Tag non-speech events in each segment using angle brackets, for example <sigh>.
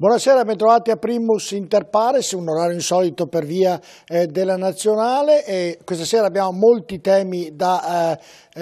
Buonasera, bentrovati a Primus Interpares, un orario insolito per via eh, della Nazionale. E questa sera abbiamo molti temi da, eh,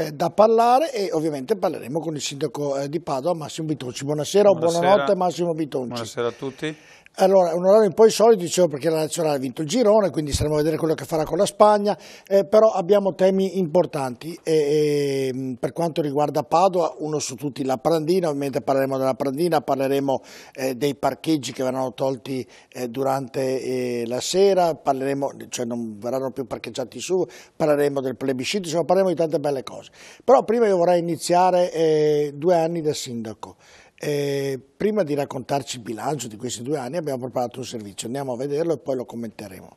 eh da, parlare e ovviamente parleremo con il sindaco eh, di Padova, Massimo Bitonci. Buonasera, buonasera o buonanotte Massimo Bitonci. Buonasera a tutti. Allora, un orario in poi solito, dicevo, perché la nazionale ha vinto il girone, quindi saremo a vedere quello che farà con la Spagna, eh, però abbiamo temi importanti e, e, ehm, per quanto riguarda Padova, uno su tutti la Prandina, ovviamente parleremo della Prandina, parleremo eh, dei parcheggi che verranno tolti eh, durante eh, la sera, parleremo, cioè non verranno più parcheggiati su, parleremo del plebiscito, insomma parleremo di tante belle cose. Però prima io vorrei iniziare eh, due anni da sindaco. Eh, prima di raccontarci il bilancio di questi due anni abbiamo preparato un servizio, andiamo a vederlo e poi lo commenteremo.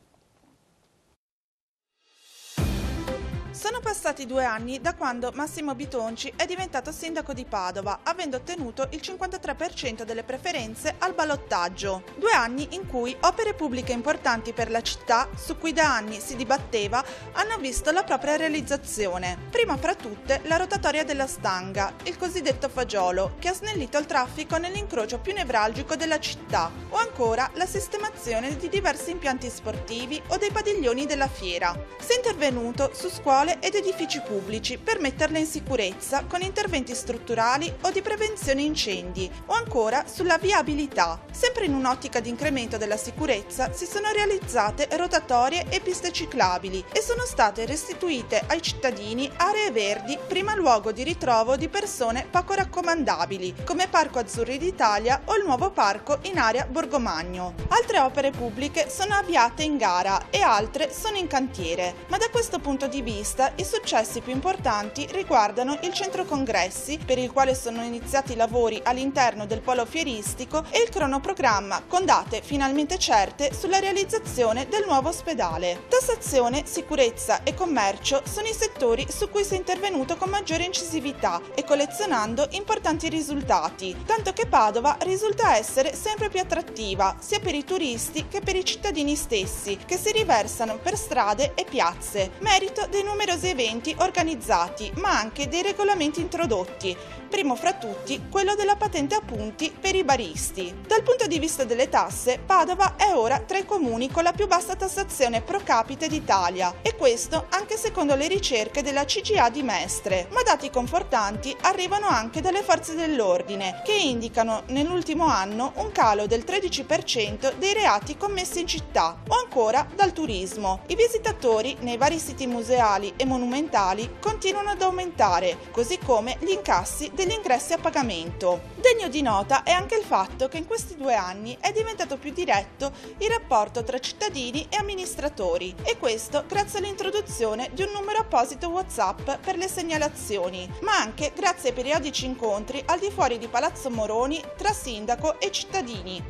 Sono passati due anni da quando Massimo Bitonci è diventato sindaco di Padova, avendo ottenuto il 53% delle preferenze al ballottaggio. Due anni in cui opere pubbliche importanti per la città, su cui da anni si dibatteva, hanno visto la propria realizzazione. Prima fra tutte la rotatoria della Stanga, il cosiddetto fagiolo, che ha snellito il traffico nell'incrocio più nevralgico della città, o ancora la sistemazione di diversi impianti sportivi o dei padiglioni della fiera. Si è intervenuto su scuole comunale ed edifici pubblici per metterle in sicurezza con interventi strutturali o di prevenzione incendi o ancora sulla viabilità. Sempre in un'ottica di incremento della sicurezza si sono realizzate rotatorie e piste ciclabili e sono state restituite ai cittadini aree verdi prima luogo di ritrovo di persone poco raccomandabili come Parco Azzurri d'Italia o il nuovo parco in area Borgomagno. Altre opere pubbliche sono avviate in gara e altre sono in cantiere, ma da questo punto di vista conferenza i successi più importanti riguardano il centro congressi, per il quale sono iniziati i lavori all'interno del polo fieristico, e il cronoprogramma con date finalmente certe sulla realizzazione del nuovo ospedale. Tassazione, sicurezza e commercio sono i settori su cui si è intervenuto con maggiore incisività e collezionando importanti risultati, tanto che Padova risulta essere sempre più attrattiva sia per i turisti che per i cittadini stessi, che si riversano per strade e piazze, merito dei numerosi numerosi eventi organizzati, ma anche dei regolamenti introdotti, primo fra tutti quello della patente a punti per i baristi. Dal punto di vista delle tasse, Padova è ora tra i comuni con la più bassa tassazione pro capite d'Italia e questo anche secondo le ricerche della CGA di Mestre. Ma dati confortanti arrivano anche dalle forze dell'ordine che indicano nell'ultimo anno un calo del 13% dei reati commessi in città o ancora dal turismo. I visitatori nei vari siti museali e monumentali continuano ad aumentare, così come gli incassi degli ingressi a pagamento. Degno di nota è anche il fatto che in questi due anni è diventato più diretto il rapporto tra cittadini e amministratori e questo grazie all'introduzione di un numero apposito WhatsApp per le segnalazioni, ma anche grazie ai periodici incontri al di fuori di Palazzo Moroni tra sindaco e cittadini.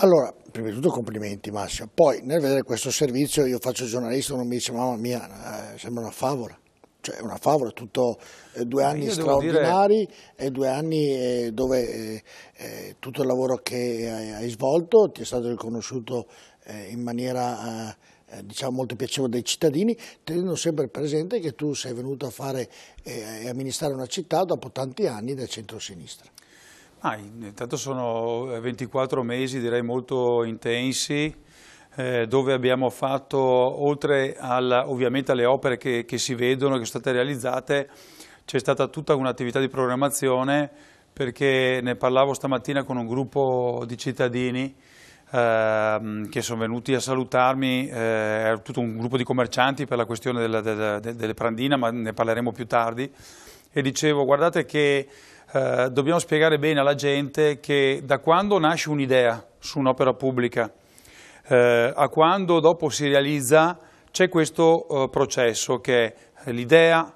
Allora, prima di tutto complimenti Massimo, poi nel vedere questo servizio io faccio giornalista, uno mi dice mamma mia, eh, sembra una favola, cioè una favola, tutto, eh, due eh, anni straordinari dire... e due anni eh, dove eh, tutto il lavoro che hai, hai, svolto ti è stato riconosciuto in maniera diciamo molto piacevole dai cittadini, tenendo sempre presente che tu sei venuto a fare e amministrare una città dopo tanti anni del centro-sinistra. Ah, intanto sono 24 eh, mesi direi molto intensi eh, dove abbiamo fatto, oltre alla, ovviamente alle opere che, che, si vedono, che sono state realizzate, c'è stata tutta un'attività di programmazione perché ne parlavo stamattina con un gruppo di cittadini eh, che sono venuti a salutarmi, eh, era tutto un gruppo di commercianti per la questione della, della, delle Prandina, ma ne parleremo più tardi, e dicevo guardate che eh, dobbiamo spiegare bene alla gente che da quando nasce un'idea su un'opera pubblica eh, a quando dopo si realizza c'è questo eh, processo che è l'idea,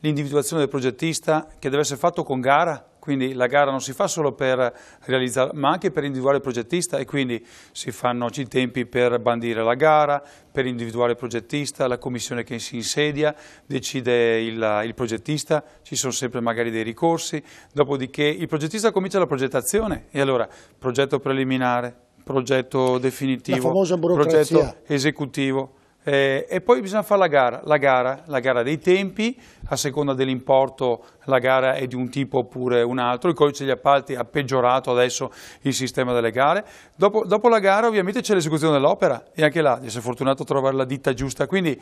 l'individuazione del progettista che deve essere fatto con gara, quindi la gara non si fa solo per realizzare, ma anche per individuare il progettista e quindi si fanno i tempi per bandire la gara, per individuare il progettista, la commissione che si insedia, decide il, il progettista, ci sono sempre magari dei ricorsi, dopodiché il progettista comincia la progettazione e allora progetto preliminare, progetto definitivo, progetto esecutivo eh, e poi bisogna fare la gara, la gara, la gara dei tempi, a seconda dell'importo la gara è di un tipo oppure un altro, il codice degli appalti ha peggiorato adesso il sistema delle gare, dopo, dopo la gara ovviamente c'è l'esecuzione dell'opera e anche là di essere fortunato a trovare la ditta giusta, quindi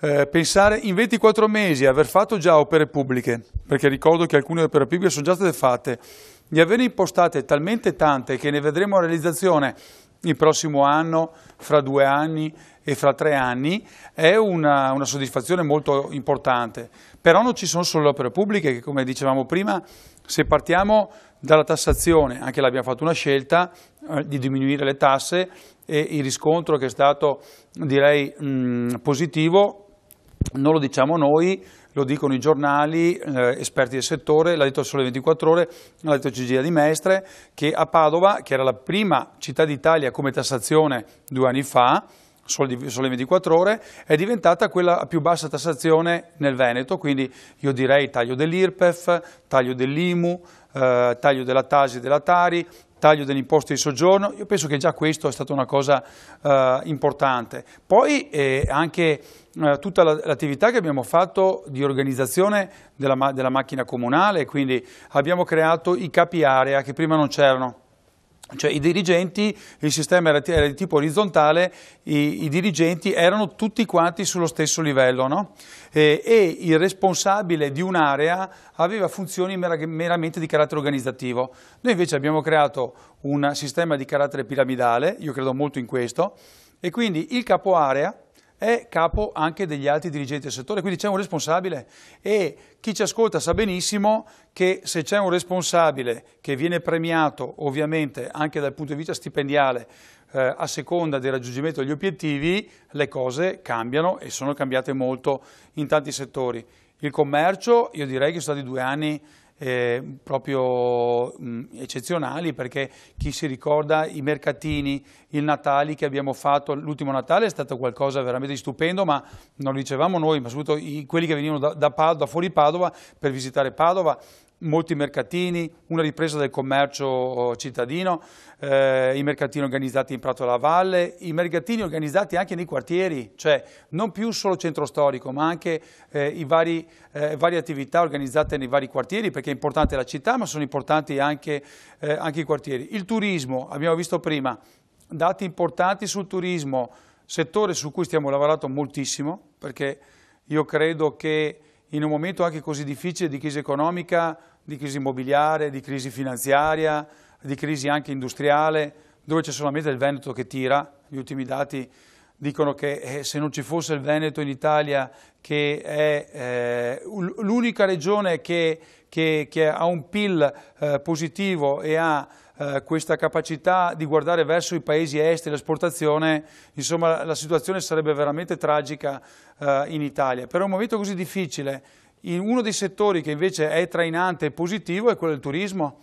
eh, pensare in 24 mesi aver fatto già opere pubbliche, perché ricordo che alcune opere pubbliche sono già state fatte, di averne impostate talmente tante che ne vedremo a realizzazione il prossimo anno, fra due anni e fra tre anni è una, una soddisfazione molto importante. Però non ci sono solo le opere pubbliche che, come dicevamo prima, se partiamo dalla tassazione, anche l'abbiamo fatto una scelta eh, di diminuire le tasse e il riscontro che è stato direi mh, positivo non lo diciamo noi, lo dicono i giornali, eh, esperti del settore, l'ha detto Sole 24 Ore, l'ha detto Ciglia di Mestre, che a Padova, che era la prima città d'Italia come tassazione due anni fa, Sole 24 Ore, è diventata quella a più bassa tassazione nel Veneto, quindi io direi taglio dell'IRPEF, taglio dell'IMU, eh, taglio della TASI e della TARI, taglio dell'imposta di soggiorno, io penso che già questo è stata una cosa eh, importante. Poi eh, anche eh, tutta l'attività che abbiamo fatto di organizzazione della, della macchina comunale, quindi abbiamo creato i capi area che prima non c'erano, cioè i dirigenti, il sistema era, era di tipo orizzontale, i, i, dirigenti erano tutti quanti sullo stesso livello no? e, e, il responsabile di un'area aveva funzioni meramente di carattere organizzativo. Noi invece abbiamo creato un sistema di carattere piramidale, io credo molto in questo, e quindi il capo area è capo anche degli altri dirigenti del settore, quindi c'è un responsabile e chi ci ascolta sa benissimo che se c'è un responsabile che viene premiato ovviamente anche dal punto di vista stipendiale eh, a seconda del raggiungimento degli obiettivi, le cose cambiano e sono cambiate molto in tanti settori. Il commercio, io direi che sono stati due anni eh, proprio mh, eccezionali perché chi si ricorda i mercatini, il Natale che abbiamo fatto, l'ultimo Natale è stato qualcosa veramente di stupendo ma non lo dicevamo noi, ma soprattutto i, quelli che venivano da, da, Padova, fuori Padova per visitare Padova molti mercatini, una ripresa del commercio oh, cittadino, eh, i mercatini organizzati in Prato alla Valle, i mercatini organizzati anche nei quartieri, cioè non più solo centro storico, ma anche eh, vari, eh, varie attività organizzate nei vari quartieri, perché è importante la città, ma sono importanti anche, eh, anche i quartieri. Il turismo, abbiamo visto prima, dati importanti sul turismo, settore su cui stiamo lavorando moltissimo, perché io credo che in un momento anche così difficile di crisi economica di crisi immobiliare, di crisi finanziaria, di crisi anche industriale, dove c'è solamente il Veneto che tira, gli ultimi dati dicono che eh, se non ci fosse il Veneto in Italia, che è eh, l'unica regione che, che, che, ha un PIL eh, positivo e ha eh, questa capacità di guardare verso i paesi esteri, l'esportazione, insomma la situazione sarebbe veramente tragica eh, in Italia. Per un momento così difficile, uno dei settori che invece è trainante e positivo è quello del turismo.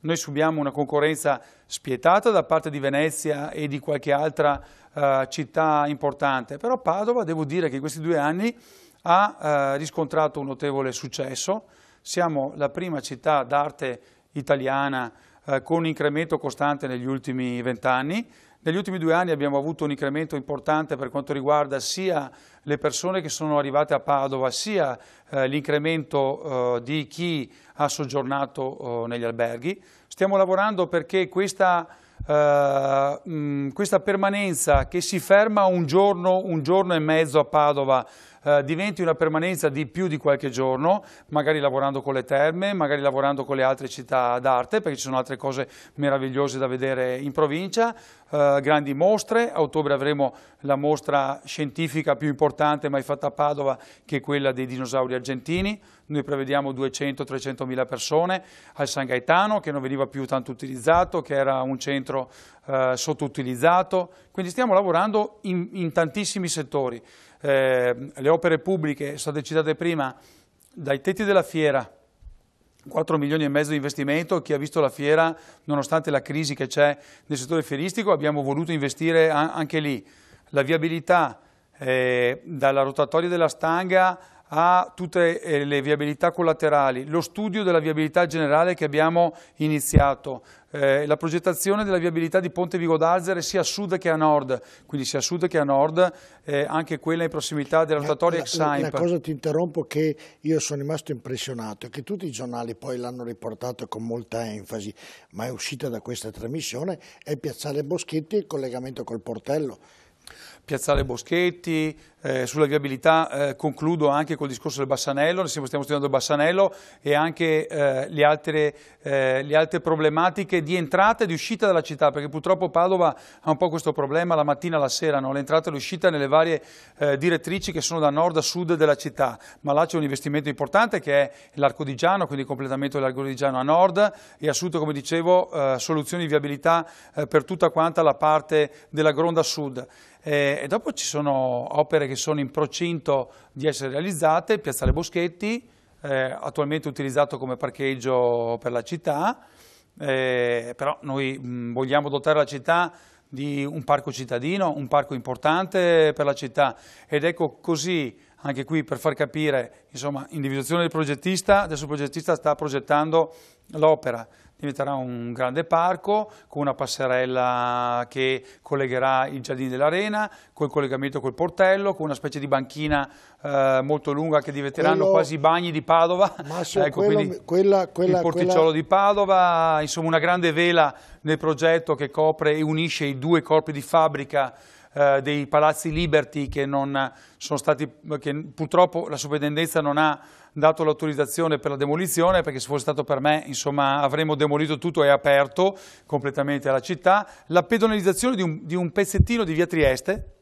Noi subiamo una concorrenza spietata da parte di Venezia e di qualche altra uh, città importante, però Padova devo dire che in questi due anni ha uh, riscontrato un notevole successo. Siamo la prima città d'arte italiana uh, con incremento costante negli ultimi vent'anni, negli ultimi due anni abbiamo avuto un incremento importante per quanto riguarda sia le persone che sono arrivate a Padova, sia eh, l'incremento eh, di chi ha soggiornato eh, negli alberghi. Stiamo lavorando perché questa, eh, mh, questa permanenza che si ferma un giorno, un giorno e mezzo a Padova eh, diventi una permanenza di più di qualche giorno, magari lavorando con le terme, magari lavorando con le altre città d'arte, perché ci sono altre cose meravigliose da vedere in provincia, eh, grandi mostre, a ottobre avremo la mostra scientifica più importante mai fatta a Padova, che è quella dei dinosauri argentini, noi prevediamo 200-300 mila persone, al San Gaetano che non veniva più tanto utilizzato, che era un centro eh, sottoutilizzato, quindi stiamo lavorando in, in tantissimi settori eh, le opere pubbliche, state citate prima, dai tetti della fiera, 4 milioni e mezzo di investimento, chi ha visto la fiera, nonostante la crisi che c'è nel settore fieristico, abbiamo voluto investire anche lì. La viabilità eh, dalla rotatoria della stanga a tutte eh, le viabilità collaterali, lo studio della viabilità generale che abbiamo iniziato, eh, la progettazione della viabilità di Ponte Vigo d'Alzere sia a sud che a nord, quindi sia a sud che a nord, eh, anche quella in prossimità della eh, rotatoria Exaimp. Una cosa ti interrompo che io sono rimasto impressionato, che tutti i giornali poi l'hanno riportato con molta enfasi, ma è uscita da questa trasmissione, è Piazzale Boschetti e il collegamento col portello. Piazzale Boschetti, eh, sulla viabilità eh, concludo anche col discorso del Bassanello, stiamo studiando il Bassanello e anche eh, le, altre, eh, le, altre, problematiche di entrata e di uscita dalla città, perché purtroppo Padova ha un po' questo problema la mattina e la sera, no? l'entrata e l'uscita nelle varie eh, direttrici che sono da nord a sud della città, ma là c'è un investimento importante che è l'arco di Giano, quindi completamento dell'arco di Giano a nord e a sud, come dicevo, eh, soluzioni di viabilità per tutta quanta la parte della Gronda Sud. e dopo ci sono opere che sono in procinto di essere realizzate, Piazzale Boschetti, eh, attualmente utilizzato come parcheggio per la città, eh, però noi mh, vogliamo dotare la città di un parco cittadino, un parco importante per la città ed ecco così anche qui per far capire, insomma, individuazione del progettista, adesso il progettista sta progettando l'opera, diventerà un grande parco con una passerella che collegherà il giardino dell'arena, col collegamento col portello, con una specie di banchina eh, molto lunga che diventeranno quello... quasi i bagni di Padova, Massimo, ecco, quello, quella, quella, il porticciolo quella... di Padova, insomma una grande vela nel progetto che copre e unisce i due corpi di fabbrica eh, dei palazzi Liberty che, non sono stati, che purtroppo la sovrintendenza non ha dato l'autorizzazione per la demolizione perché se fosse stato per me insomma, avremmo demolito tutto e aperto completamente alla città, la pedonalizzazione di un, di un pezzettino di via Trieste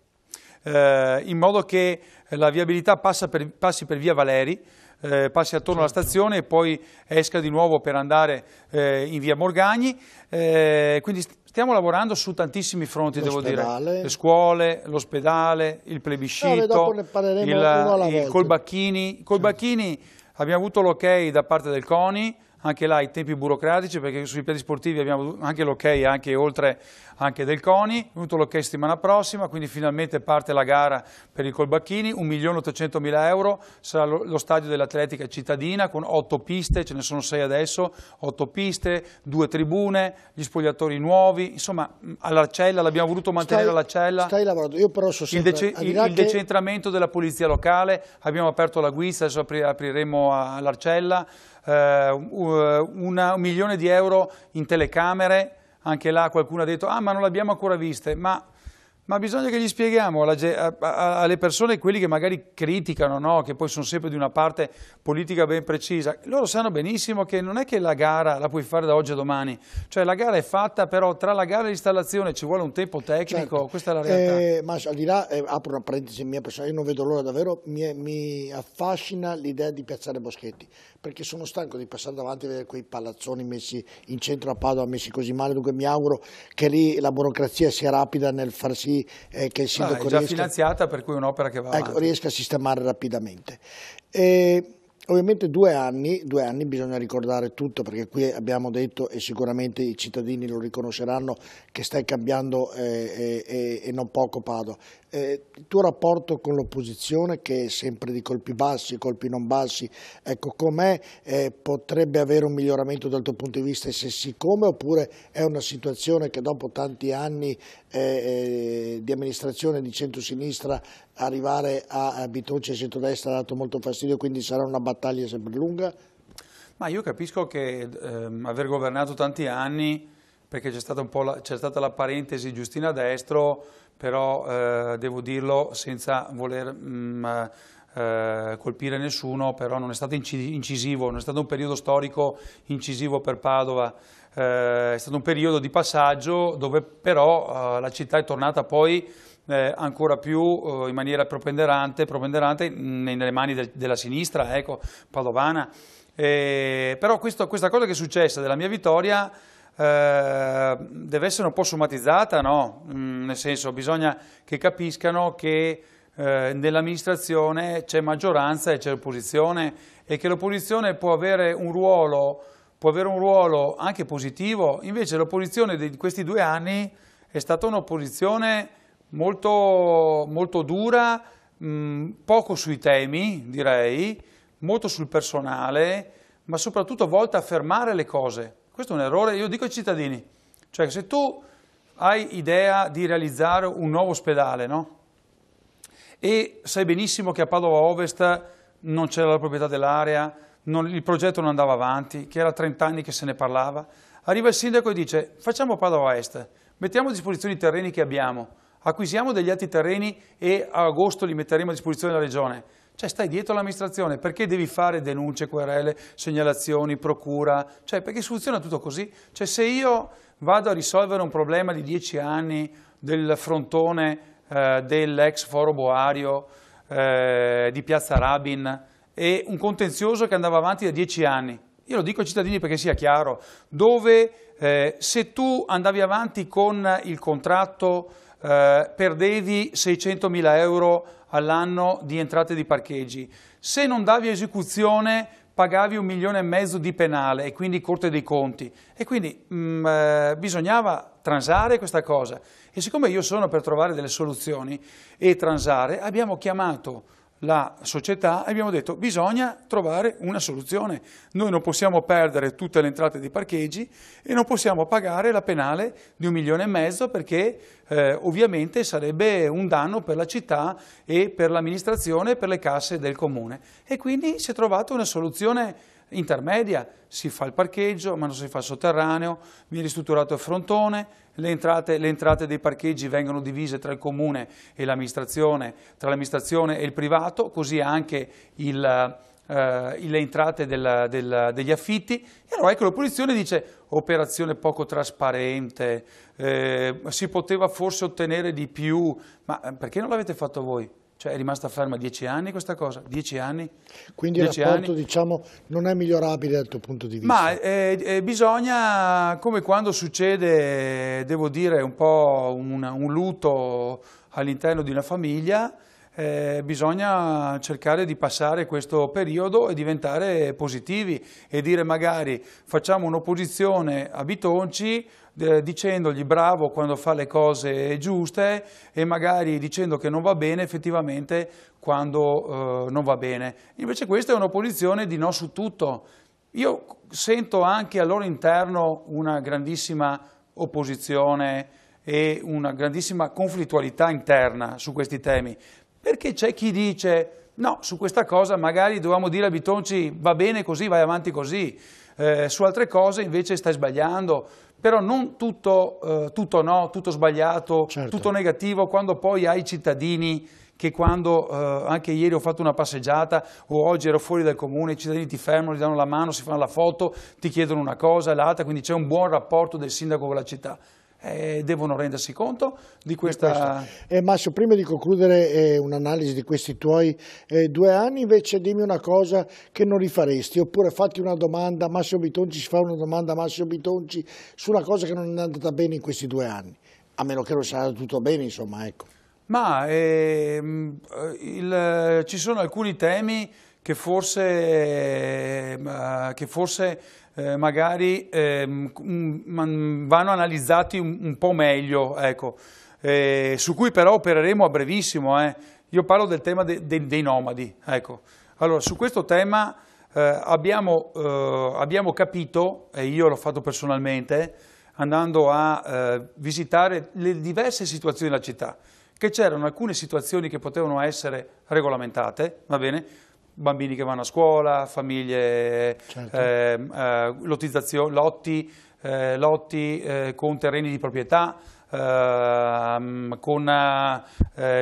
eh, in modo che la viabilità per, passi per via Valeri eh, passi attorno certo. alla stazione e poi esca di nuovo per andare eh, in via Morgagni. Eh, quindi stiamo lavorando su tantissimi fronti, devo dire. Le scuole, l'ospedale, il plebiscito, il, il Colbacchini. Colbacchini certo. abbiamo avuto l'ok da parte del CONI, anche là i tempi burocratici perché sui piedi sportivi abbiamo anche l'ok anche oltre anche del CONI, è venuto l'ok settimana prossima, quindi finalmente parte la gara per i Colbacchini, 1.800.000 euro, sarà lo stadio dell'atletica cittadina con 8 piste, ce ne sono 6 adesso, 8 piste, 2 tribune, gli spogliatori nuovi, insomma all'Arcella, l'abbiamo voluto mantenere stai, all'Arcella. Stai lavorando, io però so sempre... Il, dec il, il decentramento della polizia locale, abbiamo aperto la Guizza, adesso apri apriremo all'Arcella, eh, eh, una, un milione di euro in telecamere, anche là qualcuno ha detto ah ma non l'abbiamo ancora viste, ma ma bisogna che gli spieghiamo alle persone, quelli che magari criticano, no? che poi sono sempre di una parte politica ben precisa, loro sanno benissimo che non è che la gara la puoi fare da oggi a domani, cioè la gara è fatta, però tra la gara e l'installazione ci vuole un tempo tecnico, certo. questa è la realtà. Eh, ma al di là, eh, apro una parentesi mia personale, io non vedo l'ora davvero, mi, mi affascina l'idea di piazzare Boschetti, perché sono stanco di passare davanti a vedere quei palazzoni messi in centro a Padova, messi così male, dunque mi auguro che lì la burocrazia sia rapida nel far sì eh, che il sindaco no, è già riesca, finanziata per cui è un'opera che va ecco, avanti. riesca a sistemare rapidamente. E, Ovviamente due anni, due anni, bisogna ricordare tutto perché qui abbiamo detto e sicuramente i cittadini lo riconosceranno che stai cambiando eh, eh, e non poco Pado. Eh, il tuo rapporto con l'opposizione che è sempre di colpi bassi, colpi non bassi, ecco com'è, eh, potrebbe avere un miglioramento dal tuo punto di vista e se sì come oppure è una situazione che dopo tanti anni eh, di amministrazione di centrosinistra arrivare a, a Bitoce e centrodestra ha dato molto fastidio, quindi sarà una battaglia sempre lunga? Ma io capisco che ehm, aver governato tanti anni, perché c'è stata, la, stata la parentesi Giustina Destro, però eh, devo dirlo senza voler mh, mm, eh, colpire nessuno, però non è stato incisivo, non è stato un periodo storico incisivo per Padova, eh, è stato un periodo di passaggio dove però eh, la città è tornata poi eh, ancora più eh, in maniera propenderante preponderante nelle mani del, della sinistra, ecco, padovana. però questo, questa cosa che è successa della mia vittoria eh, deve essere un po' somatizzata, no? mm, nel senso bisogna che capiscano che eh, nell'amministrazione c'è maggioranza e c'è opposizione e che l'opposizione può avere un ruolo può avere un ruolo anche positivo, invece l'opposizione di questi due anni è stata un'opposizione molto, molto, dura, mh, mm, poco sui temi direi, molto sul personale, ma soprattutto volta a fermare le cose. Questo è un errore, io dico ai cittadini, cioè se tu hai idea di realizzare un nuovo ospedale, no? e sai benissimo che a Padova Ovest non c'era la proprietà dell'area, il progetto non andava avanti, che era 30 anni che se ne parlava. Arriva il sindaco e dice facciamo Padova Est, mettiamo a disposizione i terreni che abbiamo, acquisiamo degli altri terreni e a agosto li metteremo a disposizione della regione. Cioè stai dietro all'amministrazione, perché devi fare denunce, querele, segnalazioni, procura? Cioè perché funziona tutto così? Cioè se io vado a risolvere un problema di 10 anni del frontone eh, dell'ex foro boario eh, di Piazza Rabin e un contenzioso che andava avanti da dieci anni. Io lo dico ai cittadini perché sia chiaro, dove eh, se tu andavi avanti con il contratto eh, perdevi 600.000 euro all'anno di entrate di parcheggi, se non davi esecuzione pagavi un milione e mezzo di penale e quindi corte dei conti e quindi mh, mm, eh, bisognava transare questa cosa e siccome io sono per trovare delle soluzioni e transare abbiamo chiamato la società e abbiamo detto bisogna trovare una soluzione. Noi non possiamo perdere tutte le entrate di parcheggi e non possiamo pagare la penale di un milione e mezzo perché eh, ovviamente sarebbe un danno per la città e per l'amministrazione e per le casse del comune. E quindi si è trovata una soluzione intermedia, si fa il parcheggio, ma non si fa il sotterraneo, viene ristrutturato il frontone, le entrate, le entrate dei parcheggi vengono divise tra il comune e l'amministrazione, tra l'amministrazione e il privato, così anche il, eh, le entrate del, del, degli affitti. E allora ecco l'opposizione dice operazione poco trasparente, eh, si poteva forse ottenere di più, ma eh, perché non l'avete fatto voi? Cioè è rimasta ferma dieci anni questa cosa, dieci anni. Quindi dieci il rapporto anni. diciamo non è migliorabile dal tuo punto di vista. Ma eh, eh bisogna, come quando succede, devo dire, un po' una, un luto all'interno di una famiglia, eh, bisogna cercare di passare questo periodo e diventare positivi e dire magari facciamo un'opposizione a Bitonci eh, dicendogli bravo quando fa le cose giuste e magari dicendo che non va bene effettivamente quando eh, non va bene. Invece questa è un'opposizione di no su tutto. Io sento anche al loro interno una grandissima opposizione e una grandissima conflittualità interna su questi temi, perché c'è chi dice, no, su questa cosa magari dovevamo dire a Bitonci va bene così, vai avanti così, eh, su altre cose invece stai sbagliando, però non tutto, eh, tutto no, tutto sbagliato, certo. tutto negativo, quando poi hai cittadini che quando eh, anche ieri ho fatto una passeggiata o oggi ero fuori dal comune, i cittadini ti fermano, ti danno la mano, si fanno la foto, ti chiedono una cosa, l'altra, quindi c'è un buon rapporto del sindaco con la città eh, devono rendersi conto di questa... Eh, Massimo, prima di concludere eh, un'analisi di questi tuoi eh, due anni, invece dimmi una cosa che non rifaresti, oppure fatti una domanda, Massimo Bitonci si fa una domanda a Massimo Bitonci su una cosa che non è andata bene in questi due anni, a meno che non sia sarà tutto bene, insomma, ecco. Ma ehm, il, ci sono alcuni temi che forse, che forse eh, magari ehm, vanno analizzati un, po' meglio, ecco. Eh, su cui però opereremo a brevissimo. Eh. Io parlo del tema dei nomadi. Ecco. Allora, su questo tema eh, abbiamo, abbiamo capito, e io l'ho fatto personalmente, andando a visitare le diverse situazioni della città, che c'erano alcune situazioni che potevano essere regolamentate, va bene? bambini che vanno a scuola, famiglie, certo. Ehm, eh, lottizzazioni, lotti, eh, lotti eh, con terreni di proprietà, Uh, con uh,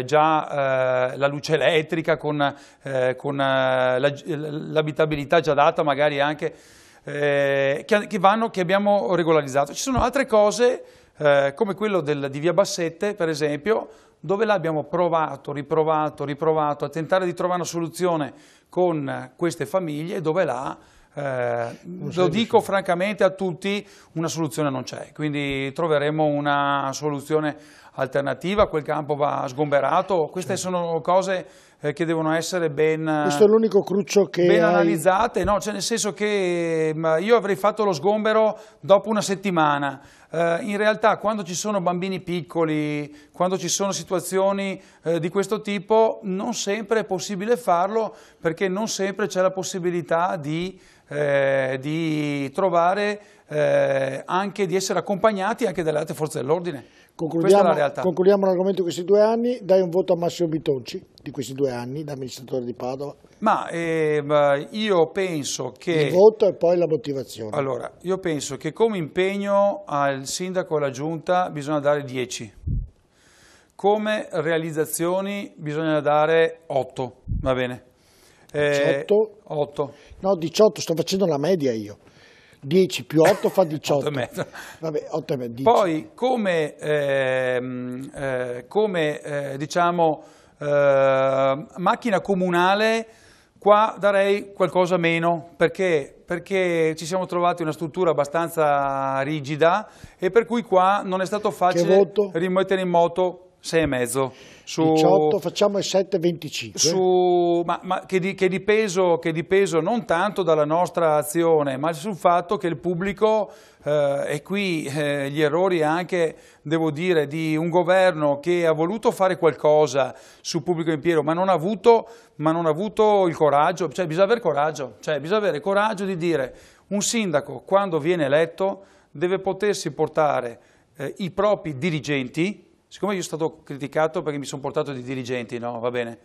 già uh, la luce elettrica, con, con l'abitabilità già data magari anche, che, che, vanno, che abbiamo regolarizzato. Ci sono altre cose eh, come quello del, di Via Bassette, per esempio, dove l'abbiamo provato, riprovato, riprovato a tentare di trovare una soluzione con queste famiglie, dove là, eh, lo dico francamente a tutti, una soluzione non c'è, quindi troveremo una soluzione alternativa, quel campo va sgomberato, queste sono cose eh, che devono essere ben, eh, Questo è l'unico cruccio che ben hai... analizzate, no, cioè nel senso che mm, io avrei fatto lo sgombero dopo una settimana, eh, in realtà quando ci sono bambini piccoli, quando ci sono situazioni di questo tipo non sempre è possibile farlo perché non sempre c'è la possibilità di, eh, di trovare eh, anche di essere accompagnati anche dalle altre forze dell'ordine. Concludiamo, concludiamo l'argomento di questi due anni, dai un voto a Massimo Bitonci di questi due anni da amministratore di Padova. Ma ehm, io penso che... Il voto e poi la motivazione. Allora, io penso che come impegno al sindaco e alla giunta bisogna dare 10, come realizzazioni bisogna dare 8, va bene? Eh, 18? 8. No, 18, sto facendo la media io. 10 più 8 fa 18. <laughs> 8 Vabbè, 8 mezzo, Poi come, ehm, eh, come eh, diciamo, eh, macchina comunale, qua darei qualcosa meno, perché perché ci siamo trovati una struttura abbastanza rigida e per cui qua non è stato facile rimettere in moto 6,5 su 18 facciamo il 7,25 su, ma, ma che, di, che, di peso, che, di, peso, non tanto dalla nostra azione ma sul fatto che il pubblico eh, e qui eh, gli errori anche devo dire di un governo che ha voluto fare qualcosa sul pubblico impiego ma non ha avuto, non ha avuto il coraggio cioè bisogna avere coraggio cioè bisogna avere coraggio di dire un sindaco quando viene eletto deve potersi portare eh, i propri dirigenti siccome io sono stato criticato perché mi sono portato di dirigenti, no? Va bene.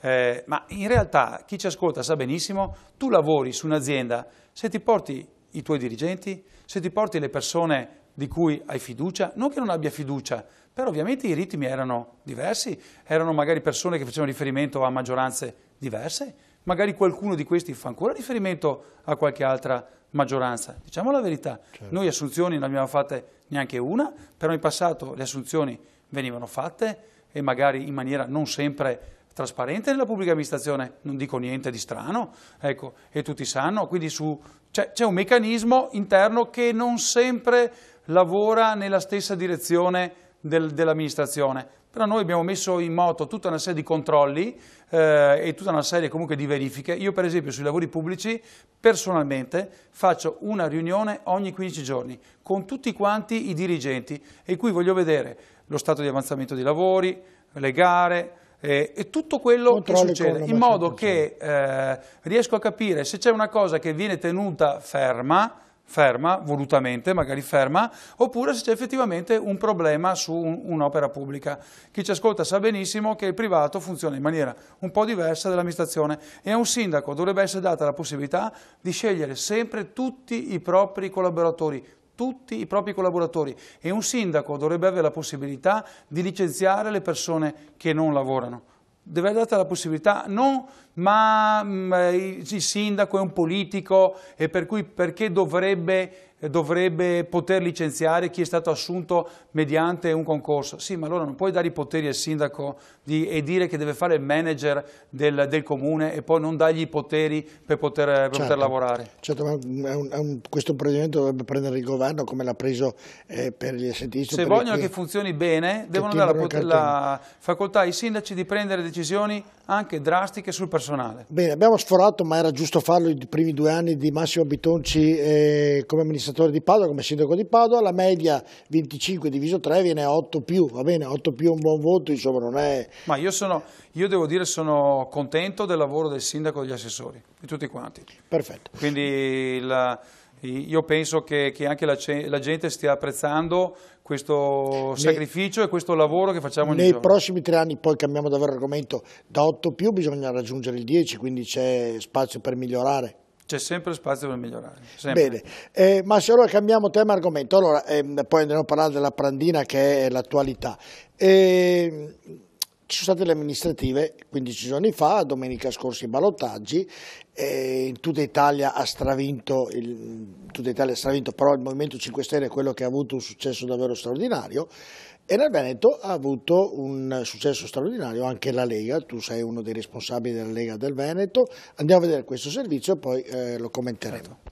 Eh, ma in realtà chi ci ascolta sa benissimo, tu lavori su un'azienda, se ti porti i tuoi dirigenti, se ti porti le persone di cui hai fiducia, non che non abbia fiducia, però ovviamente i ritmi erano diversi, erano magari persone che facevano riferimento a maggioranze diverse, magari qualcuno di questi fa ancora riferimento a qualche altra maggioranza. Diciamo la verità, certo. noi assunzioni non abbiamo fatte neanche una, però in passato le assunzioni venivano fatte e magari in maniera non sempre trasparente nella pubblica amministrazione, non dico niente di strano, ecco, e tutti sanno, quindi c'è un meccanismo interno che non sempre lavora nella stessa direzione del, dell'amministrazione, però noi abbiamo messo in moto tutta una serie di controlli eh, e tutta una serie comunque di verifiche. Io per esempio sui lavori pubblici personalmente faccio una riunione ogni 15 giorni con tutti quanti i dirigenti e qui voglio vedere lo stato di avanzamento dei lavori, le gare eh, e tutto quello Controlli che succede, in modo che eh, riesco a capire se c'è una cosa che viene tenuta ferma, ferma, volutamente, magari ferma, oppure se c'è effettivamente un problema su un'opera pubblica. Chi ci ascolta sa benissimo che il privato funziona in maniera un po' diversa dall'amministrazione e a un sindaco dovrebbe essere data la possibilità di scegliere sempre tutti i propri collaboratori, tutti i propri collaboratori e un sindaco dovrebbe avere la possibilità di licenziare le persone che non lavorano. Deve essere data la possibilità, non ma mm, eh, il sindaco è un politico e per cui perché dovrebbe, eh, dovrebbe poter licenziare chi è stato assunto mediante un concorso? Sì, ma allora non puoi dare i poteri al sindaco di, e dire che deve fare il manager del, del, comune e poi non dargli i poteri per poter, per certo, poter lavorare. Certo, ma un, un, questo provvedimento dovrebbe prendere il governo come l'ha preso eh, per gli assentisti. Se vogliono che funzioni bene, devono dare la, la facoltà ai sindaci di prendere decisioni anche drastiche sul personale. Bene, abbiamo sforato, ma era giusto farlo i primi due anni di Massimo Bitonci eh, come amministratore di Padova, come sindaco di Padova, la media 25 diviso 3 viene 8 più, va bene, 8 più è un buon voto, insomma non è ma io, sono, io devo dire sono contento del lavoro del sindaco e degli assessori, di tutti quanti. Perfetto. Quindi la, io penso che, che anche la, la, gente stia apprezzando questo sacrificio e questo lavoro che facciamo Nei prossimi tre anni poi cambiamo davvero argomento, da 8 più bisogna raggiungere il 10, quindi c'è spazio per migliorare. C'è sempre spazio per migliorare. Sempre. Bene, eh, ma se allora cambiamo tema e argomento, allora ehm, poi andremo a parlare della Prandina che è l'attualità. Eh, ci sono state le amministrative 15 giorni fa, domenica scorsa i ballottaggi, in tutta Italia ha stravinto, il, tutta Italia ha stravinto, però il Movimento 5 Stelle è quello che ha avuto un successo davvero straordinario e nel Veneto ha avuto un successo straordinario anche la Lega, tu sei uno dei responsabili della Lega del Veneto, andiamo a vedere questo servizio e poi eh, lo commenteremo.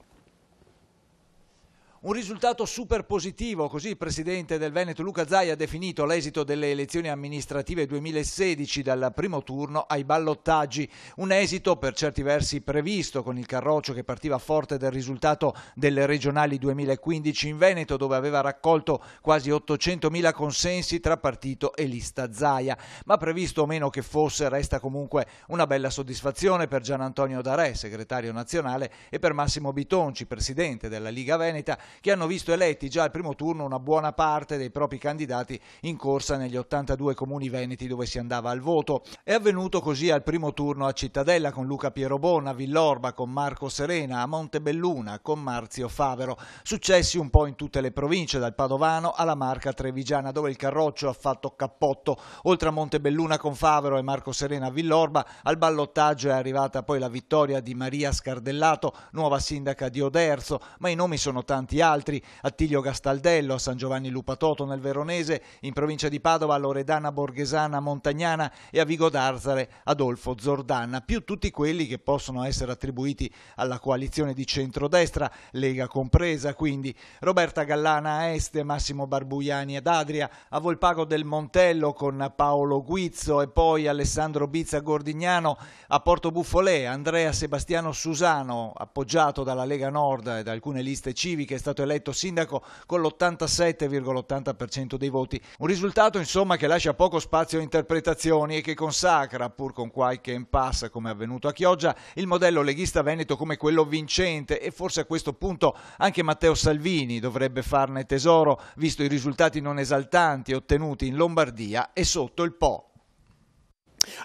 Un risultato super positivo, così il presidente del Veneto Luca Zai ha definito l'esito delle elezioni amministrative 2016 dal primo turno ai ballottaggi. Un esito per certi versi previsto con il carroccio che partiva forte del risultato delle regionali 2015 in Veneto dove aveva raccolto quasi 800.000 consensi tra partito e lista Zaia. Ma previsto o meno che fosse resta comunque una bella soddisfazione per Gian Antonio Darè, segretario nazionale, e per Massimo Bitonci, presidente della Liga Veneta che hanno visto eletti già al primo turno una buona parte dei propri candidati in corsa negli 82 comuni veneti dove si andava al voto. È avvenuto così al primo turno a Cittadella con Luca Pierobona, a Villorba con Marco Serena, a Montebelluna con Marzio Favero. Successi un po' in tutte le province, dal Padovano alla Marca Trevigiana, dove il Carroccio ha fatto cappotto. Oltre a Montebelluna con Favero e Marco Serena a Villorba, al ballottaggio è arrivata poi la vittoria di Maria Scardellato, nuova sindaca di Oderzo, ma i nomi sono tanti altri, Attilio Gastaldello a San Giovanni Lupatoto nel Veronese, in provincia di Padova a Loredana Borghesana Montagnana e a Vigo d'Arzare Adolfo Zordana, più tutti quelli che possono essere attribuiti alla coalizione di centrodestra, Lega compresa quindi, Roberta Gallana a Este, Massimo Barbuiani ad Adria, a Volpago del Montello con Paolo Guizzo e poi Alessandro Bizza Gordignano, a Porto Buffolè, Andrea Sebastiano Susano appoggiato dalla Lega Nord e da alcune liste civiche, è stato stato eletto sindaco con l'87,80% dei voti. Un risultato insomma che lascia poco spazio a interpretazioni e che consacra, pur con qualche impasse come è avvenuto a Chioggia, il modello leghista veneto come quello vincente e forse a questo punto anche Matteo Salvini dovrebbe farne tesoro, visto i risultati non esaltanti ottenuti in Lombardia e sotto il Po.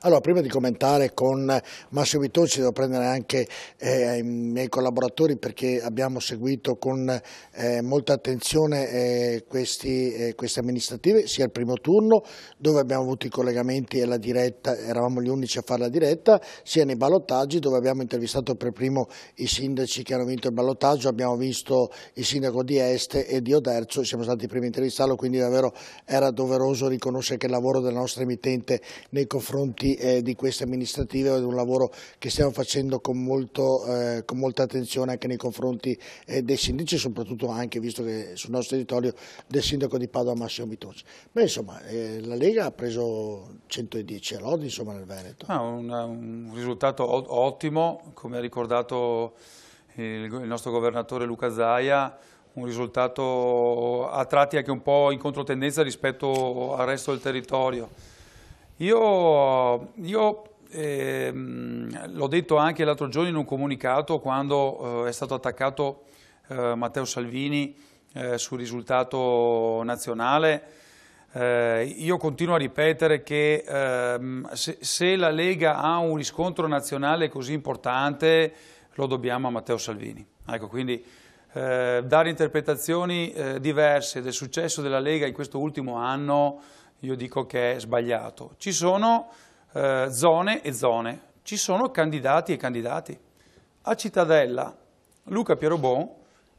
Allora, prima di commentare con Massimo Vitocci, devo prendere anche eh, i miei collaboratori perché abbiamo seguito con eh, molta attenzione eh, questi, eh, queste amministrative, sia il primo turno dove abbiamo avuto i collegamenti e la diretta, eravamo gli unici a fare la diretta, sia nei ballottaggi dove abbiamo intervistato per primo i sindaci che hanno vinto il ballottaggio, abbiamo visto il sindaco di Este e di Oderzo, siamo stati i primi a intervistarlo, quindi davvero era doveroso riconoscere che il lavoro della nostra emittente nei confronti confronti eh, di queste amministrative, è un lavoro che stiamo facendo con, molto, eh, con molta attenzione anche nei confronti eh, dei sindaci soprattutto anche, visto che sul nostro territorio, del sindaco di Padova Massimo Bitonci. Beh, insomma, eh, la Lega ha preso 110 lodi insomma, nel Veneto. Ah, un, un risultato ottimo, come ha ricordato il, nostro governatore Luca Zaia, un risultato a tratti anche un po' in controtendenza rispetto al resto del territorio. Io, io ehm, l'ho detto anche l'altro giorno in un comunicato quando eh, è stato attaccato eh, Matteo Salvini eh, sul risultato nazionale, eh, io continuo a ripetere che ehm, se, se, la Lega ha un riscontro nazionale così importante lo dobbiamo a Matteo Salvini. Ecco, quindi eh, dare interpretazioni eh, diverse del successo della Lega in questo ultimo anno io dico che è sbagliato. Ci sono eh, zone e zone, ci sono candidati e candidati. A Cittadella Luca Pierobon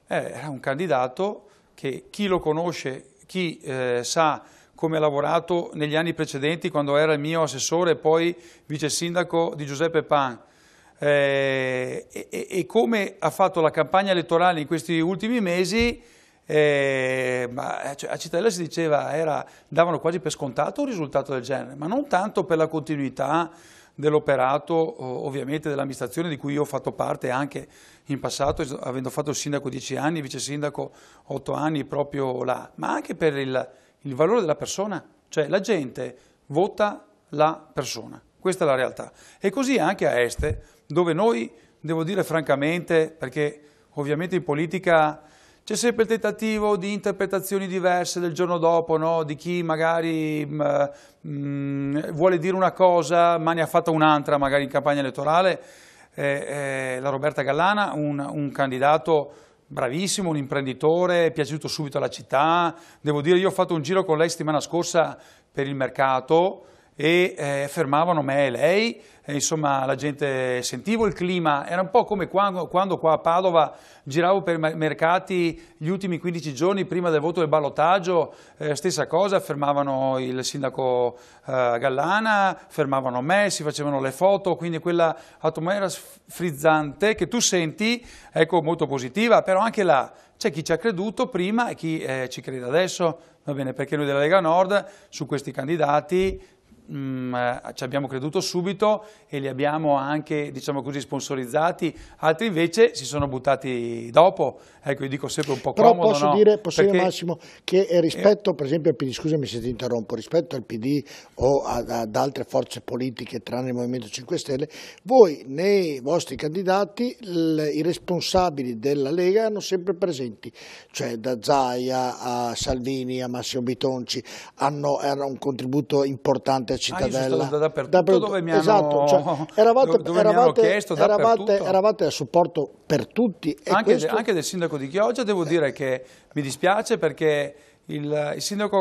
eh, era un candidato che chi lo conosce, chi eh, sa come ha lavorato negli anni precedenti quando era il mio assessore e poi vice sindaco di Giuseppe Pan eh, e, e, come ha fatto la campagna elettorale in questi ultimi mesi eh, ma, cioè, a Cittadella si diceva, era, davano quasi per scontato un risultato del genere, ma non tanto per la continuità dell'operato ovviamente dell'amministrazione di cui io ho fatto parte anche in passato, avendo fatto il sindaco 10 anni, vice sindaco 8 anni proprio là, ma anche per il, il valore della persona, cioè la gente vota la persona, questa è la realtà. E così anche a Este, dove noi, devo dire francamente, perché ovviamente in politica c'è sempre il tentativo di interpretazioni diverse del giorno dopo, no? di chi magari mh, mm, mh, mm, vuole dire una cosa ma ne ha fatta un'altra magari in campagna elettorale. Eh, eh, la Roberta Gallana, un, un candidato bravissimo, un imprenditore, è piaciuto subito alla città. Devo dire, io ho fatto un giro con lei settimana scorsa per il mercato, e eh, fermavano me e lei, e, insomma la gente sentivo il clima, era un po' come quando, quando qua a Padova giravo per i mercati gli ultimi 15 giorni prima del voto del ballottaggio, eh, stessa cosa, fermavano il sindaco eh, Gallana, fermavano me, si facevano le foto, quindi quella atmosfera frizzante che tu senti, ecco molto positiva, però anche là c'è chi ci ha creduto prima e chi eh, ci crede adesso, va bene, perché noi della Lega Nord su questi candidati mh, mm, eh, ci abbiamo creduto subito e li abbiamo anche, diciamo così, sponsorizzati, altri invece si sono buttati dopo, ecco io dico sempre un po' Però comodo. Però posso, no? dire, posso Perché... dire, Massimo che eh, rispetto per esempio al PD, scusami se ti interrompo, rispetto al PD o ad, ad altre forze politiche tranne il Movimento 5 Stelle, voi nei vostri candidati il, i responsabili della Lega erano sempre presenti, cioè da Zaia a Salvini a Massimo Bitonci hanno, hanno un contributo importante a Cittadella. Ah, dappertutto dove mi hanno, esatto, cioè, <laughs> eravate, dove eravate, mi hanno chiesto, eravate, eravate, a supporto per tutti. Anche, questo... de, anche, del sindaco di Chioggia devo eh. dire che mi dispiace perché il, il sindaco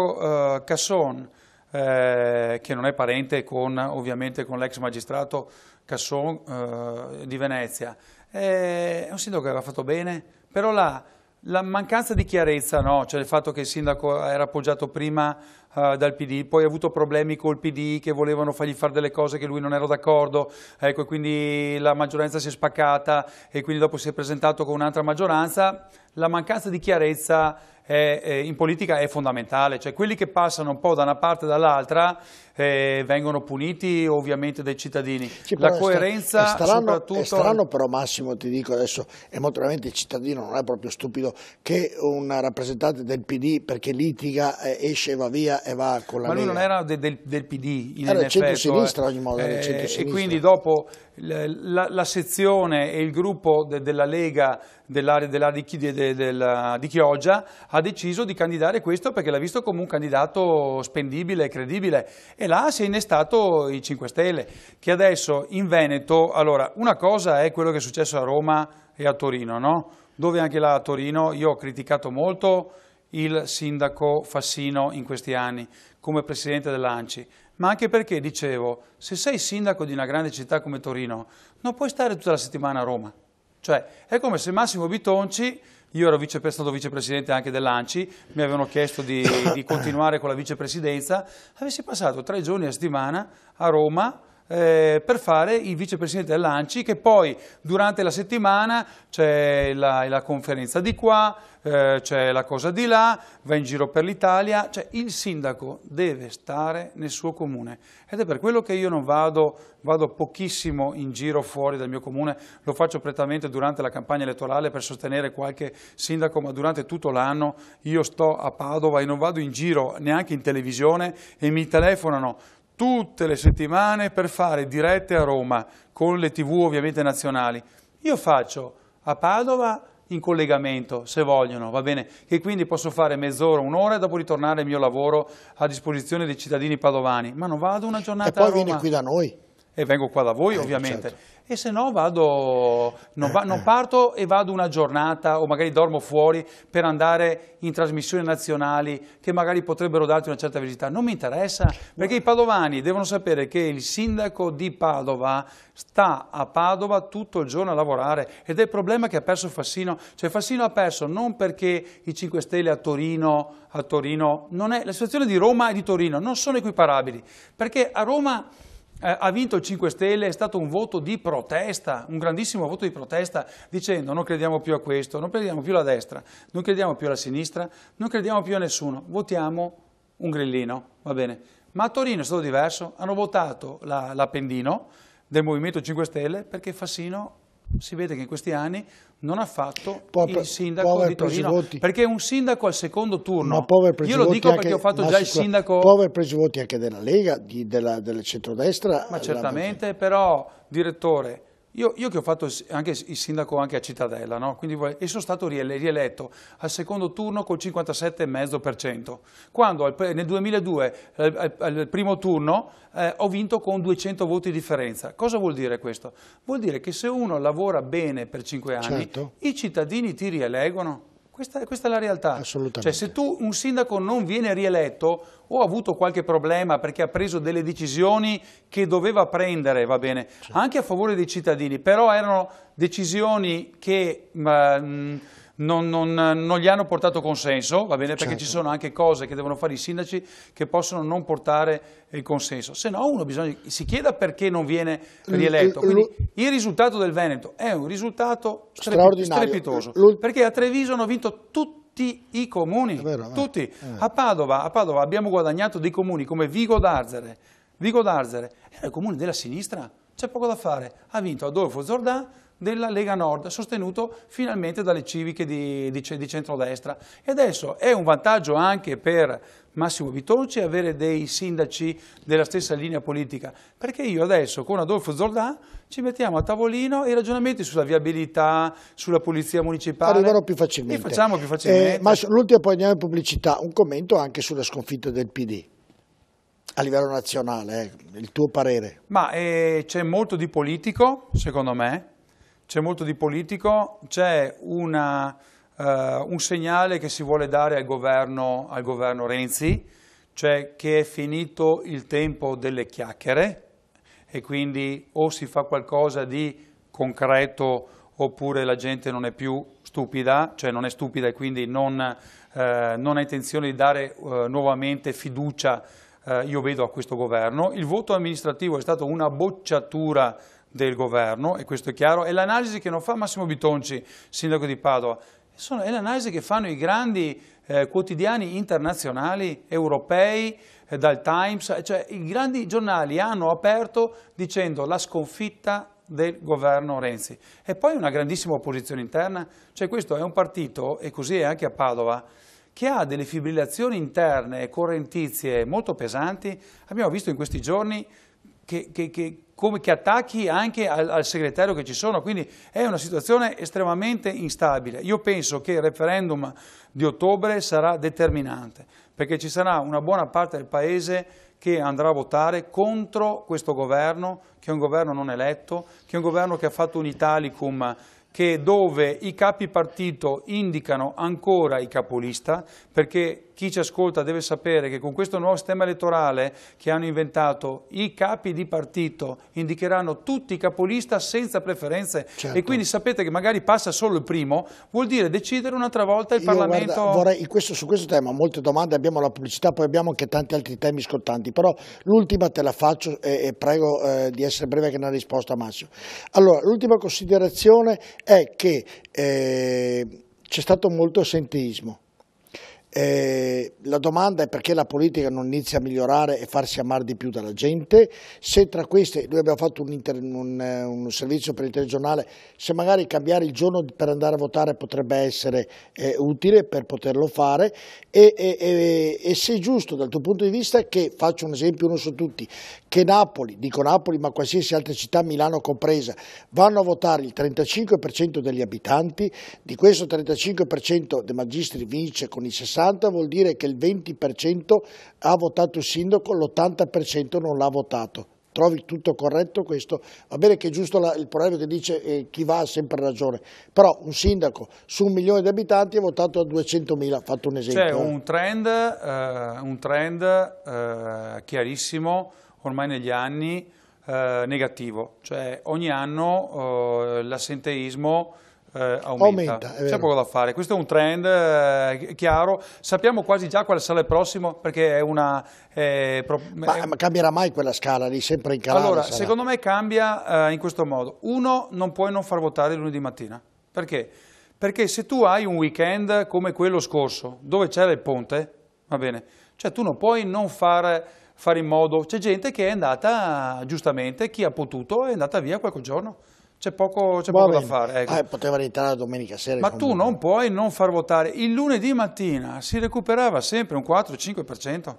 uh, Casson, eh, che non è parente con, ovviamente con l'ex magistrato Casson uh, di Venezia, eh, è un sindaco che aveva fatto bene, però là la mancanza di chiarezza, no? cioè il fatto che il sindaco era appoggiato prima uh, dal PD, poi ha avuto problemi col PD che volevano fargli fare delle cose che lui non era d'accordo, ecco, e quindi la maggioranza si è spaccata e quindi dopo si è presentato con un'altra maggioranza. La mancanza di chiarezza è, è, in politica è fondamentale, cioè quelli che passano un po' da una parte e dall'altra eh, vengono puniti ovviamente dai cittadini. Sì, la coerenza è strano, soprattutto... È strano però Massimo, ti dico adesso, e molto probabilmente il cittadino non è proprio stupido che un rappresentante del PD perché litiga eh, esce e va via e va con la Ma lui Lega. non era de, del, del, PD in era effeto. Cioè, era centro-sinistra eh, ogni modo. Eh, e quindi dopo la, la, sezione e il gruppo de, della Lega dell'area della, di, de, della, di, Chioggia ha deciso di candidare questo perché l'ha visto come un candidato spendibile e credibile e là si è innestato i 5 Stelle che adesso in Veneto, allora una cosa è quello che è successo a Roma e a Torino, no? dove anche là a Torino io ho criticato molto il sindaco Fassino in questi anni come presidente dell'Anci ma anche perché, dicevo, se sei sindaco di una grande città come Torino, non puoi stare tutta la settimana a Roma. Cioè, è come se Massimo Bitonci, io ero vice, stato vicepresidente anche dell'ANCI, mi avevano chiesto di, di continuare con la vicepresidenza, avessi passato tre giorni a settimana a Roma eh, per fare il vicepresidente dell'ANCI che poi durante la settimana c'è la, la, conferenza di qua, eh, c'è la cosa di là, va in giro per l'Italia, cioè il sindaco deve stare nel suo comune ed è per quello che io non vado, vado pochissimo in giro fuori dal mio comune, lo faccio prettamente durante la campagna elettorale per sostenere qualche sindaco, ma durante tutto l'anno io sto a Padova e non vado in giro neanche in televisione e mi telefonano tutte le settimane per fare dirette a Roma con le tv ovviamente nazionali. Io faccio a Padova in collegamento se vogliono, va bene? Che quindi posso fare mezz'ora, un'ora e dopo ritornare al mio lavoro a disposizione dei cittadini padovani, ma non vado una giornata a Roma. E poi vieni qui da noi e vengo qua da voi eh, ovviamente. Certo. E se no vado, non, va, non, eh, eh. parto e vado una giornata o magari dormo fuori per andare in trasmissioni nazionali che magari potrebbero darti una certa visita. Non mi interessa perché i padovani devono sapere che il sindaco di Padova sta a Padova tutto il giorno a lavorare ed è il problema che ha perso Fassino. Cioè Fassino ha perso non perché i 5 Stelle a Torino, a Torino non è, la situazione di Roma e di Torino non sono equiparabili perché a Roma eh, ha vinto il 5 Stelle, è stato un voto di protesta, un grandissimo voto di protesta, dicendo non crediamo più a questo, non crediamo più alla destra, non crediamo più alla sinistra, non crediamo più a nessuno, votiamo un grillino, va bene. Ma a Torino è stato diverso, hanno votato l'Appendino la del Movimento 5 Stelle perché Fassino si vede che in questi anni non ha fatto po il sindaco di Torino voti. perché un sindaco al secondo turno io lo dico perché ho fatto già il sindaco poveri presi voti anche della Lega di, della, della centrodestra ma certamente però direttore io, io, che ho fatto anche il sindaco anche a Cittadella, no? Quindi, e sono stato rieletto al secondo turno col 57,5%, quando nel 2002, al, al primo turno, eh, ho vinto con 200 voti di differenza. Cosa vuol dire questo? Vuol dire che se uno lavora bene per 5 anni, certo. i cittadini ti rieleggono. Questa, questa, è la realtà. Cioè, se tu, un sindaco non viene rieletto o ha avuto qualche problema perché ha preso delle decisioni che doveva prendere, va bene, certo. anche a favore dei cittadini, però erano decisioni che mh, non, non, non, gli hanno portato consenso, va bene, perché certo. ci sono anche cose che devono fare i sindaci che possono non portare il consenso. Se no uno bisogna, si chieda perché non viene rieletto. Quindi il risultato del Veneto è un risultato strepitoso, perché a Treviso hanno vinto tutti tutti i comuni, vero, eh. tutti. Eh. A, Padova, a, Padova, abbiamo guadagnato dei comuni come Vigo d'Arzere, Vigo d'Arzere era il comune della sinistra, c'è poco da fare, ha vinto Adolfo Zordà della Lega Nord, sostenuto finalmente dalle civiche di, di, di centrodestra. E adesso è un vantaggio anche per Massimo Bitonci avere dei sindaci della stessa linea politica, perché io adesso con Adolfo Zordà ci mettiamo a tavolino i ragionamenti sulla viabilità, sulla pulizia municipale. Arriverò più facilmente. facciamo più facilmente. Eh, ma l'ultimo poi andiamo in pubblicità, un commento anche sulla sconfitta del PD. A livello nazionale, eh, il tuo parere? Ma eh, c'è molto di politico, secondo me, c'è molto di politico, c'è uh, un segnale che si vuole dare al governo, al governo Renzi, cioè che è finito il tempo delle chiacchiere e quindi o si fa qualcosa di concreto oppure la gente non è più stupida, cioè non è stupida e quindi non, eh, non ha intenzione di dare eh, nuovamente fiducia, eh, io vedo, a questo governo. Il voto amministrativo è stato una bocciatura del governo, e questo è chiaro, è l'analisi che non fa Massimo Bitonci, sindaco di Padova, Sono, è l'analisi che fanno i grandi eh, quotidiani internazionali, europei, eh, dal Times, cioè i grandi giornali hanno aperto dicendo la sconfitta del governo Renzi. E poi una grandissima opposizione interna, cioè questo è un partito, e così è anche a Padova, che ha delle fibrillazioni interne e correntizie molto pesanti. Abbiamo visto in questi giorni che, che, che, come che attacchi anche al, al, segretario che ci sono, quindi è una situazione estremamente instabile. Io penso che il referendum di ottobre sarà determinante, perché ci sarà una buona parte del Paese che andrà a votare contro questo governo, che è un governo non eletto, che è un governo che ha fatto un Italicum che dove i capi partito indicano ancora i capolista, perché chi ci ascolta deve sapere che con questo nuovo sistema elettorale che hanno inventato i capi di partito indicheranno tutti i capolista senza preferenze certo. e quindi sapete che magari passa solo il primo, vuol dire decidere un'altra volta il Io Parlamento. Guarda, vorrei, questo, su questo tema molte domande, abbiamo la pubblicità, poi abbiamo anche tanti altri temi scottanti, però l'ultima te la faccio e, e prego eh, di essere breve che ne ha risposta Massimo. Allora, l'ultima considerazione è che eh, c'è stato molto assenteismo eh, la domanda è perché la politica non inizia a migliorare e farsi amare di più dalla gente, se tra queste, noi abbiamo fatto un, inter, un, eh, un servizio per il telegiornale, se magari cambiare il giorno per andare a votare potrebbe essere eh, utile per poterlo fare e, e, e, e, se è giusto dal tuo punto di vista che, faccio un esempio uno su tutti, che Napoli, dico Napoli ma qualsiasi altra città, Milano compresa, vanno a votare il 35% degli abitanti, di questo 35% dei magistri vince con i 60 80 vuol dire che il 20% ha votato il sindaco, l'80% non l'ha votato. Trovi tutto corretto questo? Va bene che è giusto la, il problema che dice eh, chi va ha sempre ragione, però un sindaco su un milione di abitanti ha votato a mila, fatto un esempio. C'è eh. un trend, eh, un trend eh, chiarissimo ormai negli anni eh, negativo, cioè ogni anno eh, l'assenteismo eh, aumenta. aumenta C'è poco da fare, questo è un trend eh, chiaro, sappiamo quasi già quale sarà il prossimo perché è una... Eh, pro... ma, ma, cambierà mai quella scala lì, sempre in calare? Allora, sarà. secondo me cambia eh, in questo modo. Uno, non puoi non far votare lunedì mattina. Perché? Perché se tu hai un weekend come quello scorso, dove c'era il ponte, va bene, cioè tu non puoi non far, fare in modo... C'è gente che è andata, giustamente, chi ha potuto è andata via qualche giorno c'è poco, poco da fare. Ecco. Ah, poteva rientrare la domenica sera. Ma tu non puoi non far votare. Il lunedì mattina si recuperava sempre un 4-5%.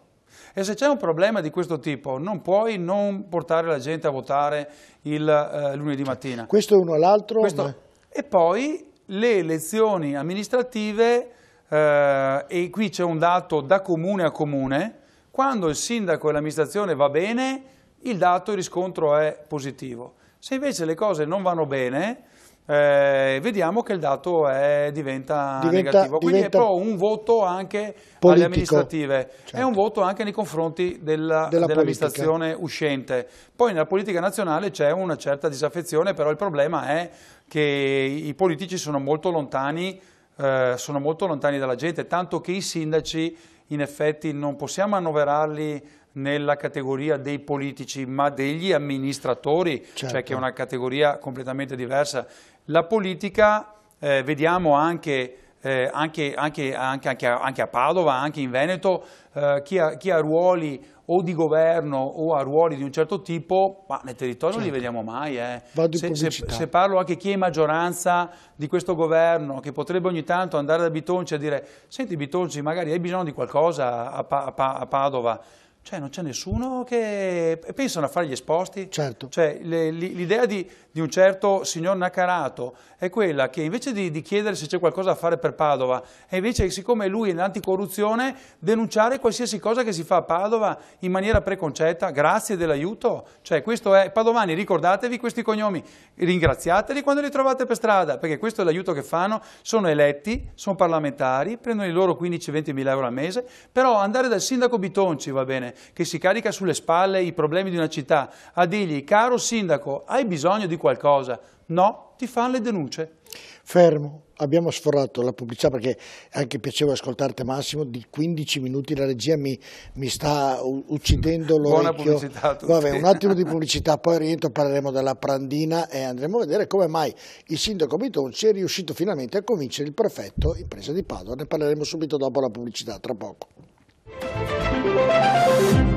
E se c'è un problema di questo tipo, non puoi non portare la gente a votare il eh, lunedì cioè, mattina. Questo è uno all'altro. Ma... E poi le elezioni amministrative, eh, e qui c'è un dato da comune a comune, quando il sindaco e l'amministrazione va bene, il dato, il riscontro è positivo se invece le cose non vanno bene, eh, vediamo che il dato è, diventa, diventa, negativo. Quindi diventa è proprio un voto anche politico. alle amministrative, certo. è un voto anche nei confronti dell'amministrazione uscente. Poi nella politica nazionale c'è una certa disaffezione, però il problema è che i politici sono molto lontani, eh, sono molto lontani dalla gente, tanto che i sindaci in effetti non possiamo annoverarli nella categoria dei politici, ma degli amministratori, cioè certo. cioè che è una categoria completamente diversa. La politica, eh, vediamo anche, eh, anche, anche, a, anche, a, Padova, anche in Veneto, eh, chi, ha, chi, ha, ruoli o di governo o ha ruoli di un certo tipo, ma nel territorio certo. non li certo. vediamo mai. Eh. Se, se, se, parlo anche chi è in maggioranza di questo governo, che potrebbe ogni tanto andare da Bitonci a dire senti Bitonci, magari hai bisogno di qualcosa a, pa a, pa a Padova, cioè non c'è nessuno che... pensano a fare gli esposti. Certo. Cioè, l'idea di, di, un certo signor Nacarato è quella che invece di, di chiedere se c'è qualcosa da fare per Padova, è invece siccome lui è in anticorruzione, denunciare qualsiasi cosa che si fa a Padova in maniera preconcetta, grazie dell'aiuto. Cioè questo è... Padovani, ricordatevi questi cognomi, ringraziateli quando li trovate per strada, perché questo è l'aiuto che fanno, sono eletti, sono parlamentari, prendono i loro 15-20 mila euro al mese, però andare dal sindaco Bitonci, va bene, che si carica sulle spalle i problemi di una città, a dirgli, caro sindaco, hai bisogno di qualcosa? No, ti fanno le denunce. Fermo, abbiamo sforato la pubblicità perché è anche piacevole ascoltarti Massimo, di 15 minuti la regia mi, mi sta uccidendo l'orecchio. Buona pubblicità a tutti. Vabbè, un attimo di pubblicità, poi rientro, parleremo della Prandina e andremo a vedere come mai il sindaco Bitonci è riuscito finalmente a convincere il prefetto in presa di Padova, ne parleremo subito dopo la pubblicità, tra poco. thank you